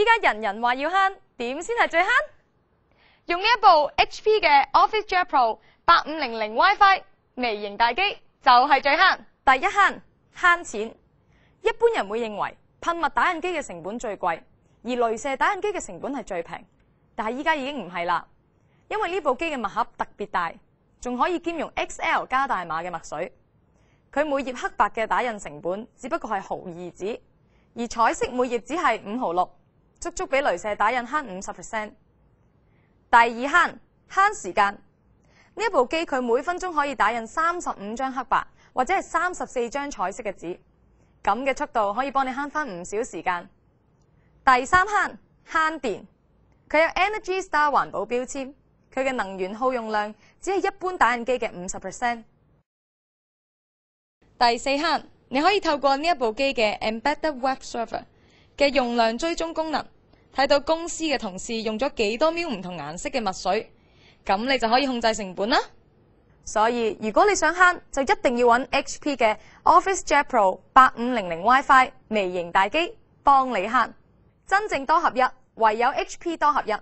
依家人人话要悭，点先系最悭？用呢一部 H.P 嘅 OfficeJet Pro 八五零零 WiFi 微型大机就系最悭。第一悭悭钱，一般人会认为喷墨打印机嘅成本最贵，而镭射打印机嘅成本系最平。但系依家已经唔系啦，因为呢部机嘅墨盒特别大，仲可以兼容 XL 加大码嘅墨水。佢每页黑白嘅打印成本只不过系毫二纸，而彩色每页只系五毫六。足足比镭射打印悭五十 percent。第二悭悭时间，呢一部机佢每分钟可以打印三十五张黑白或者系三十四张彩色嘅纸，咁嘅速度可以帮你悭翻唔少时间。第三悭悭电，佢有 Energy Star 环保标签，佢嘅能源耗用量只系一般打印机嘅五十 percent。第四悭，你可以透过呢一部机嘅 Embedded Web Server。嘅用量追踪功能，睇到公司嘅同事用咗几多 m 唔同颜色嘅墨水，咁你就可以控制成本啦。所以如果你想悭，就一定要揾 HP 嘅 OfficeJet Pro 8500 WiFi 微型大机帮你悭，真正多合一，唯有 HP 多合一。